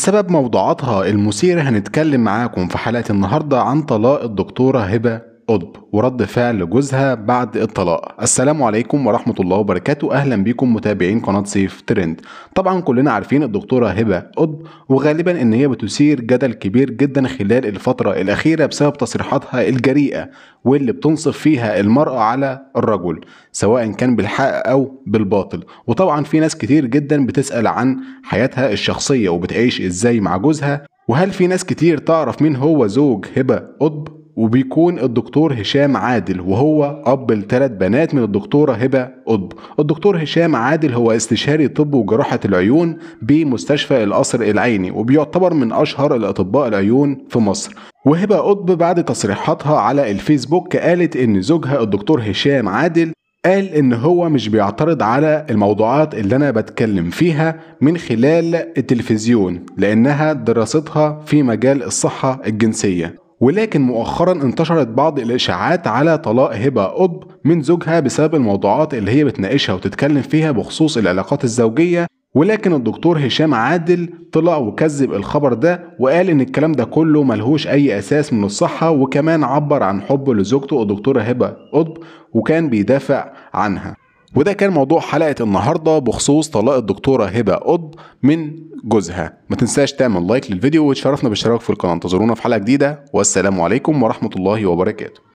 سبب موضوعاتها المثيرة هنتكلم معاكم في حلقة النهاردة عن طلاق الدكتورة هبة قطب ورد فعل جوزها بعد الطلاق السلام عليكم ورحمة الله وبركاته أهلا بكم متابعين قناة سيف ترند طبعا كلنا عارفين الدكتورة هبة قطب وغالبا ان هي بتثير جدل كبير جدا خلال الفترة الأخيرة بسبب تصريحاتها الجريئة واللي بتنصف فيها المرأة على الرجل سواء كان بالحق أو بالباطل وطبعا في ناس كتير جدا بتسأل عن حياتها الشخصية وبتعيش ازاي مع جوزها وهل في ناس كتير تعرف مين هو زوج هبة قطب وبيكون الدكتور هشام عادل وهو اب لثلاث بنات من الدكتوره هبه قطب الدكتور هشام عادل هو استشاري طب وجراحه العيون بمستشفى القصر العيني وبيعتبر من اشهر الاطباء العيون في مصر وهبه قطب بعد تصريحاتها على الفيسبوك قالت ان زوجها الدكتور هشام عادل قال ان هو مش بيعترض على الموضوعات اللي انا بتكلم فيها من خلال التلفزيون لانها دراستها في مجال الصحه الجنسيه ولكن مؤخرا انتشرت بعض الاشاعات على طلاق هبه قطب من زوجها بسبب الموضوعات اللي هي بتناقشها وتتكلم فيها بخصوص العلاقات الزوجيه ولكن الدكتور هشام عادل طلع وكذب الخبر ده وقال ان الكلام ده كله ملهوش اي اساس من الصحه وكمان عبر عن حبه لزوجته الدكتوره هبه قطب وكان بيدافع عنها وده كان موضوع حلقة النهاردة بخصوص طلاق الدكتورة هبة قض من جوزها ما تنساش تعمل لايك للفيديو وتشرفنا بالاشتراك في القناة انتظرونا في حلقة جديدة والسلام عليكم ورحمة الله وبركاته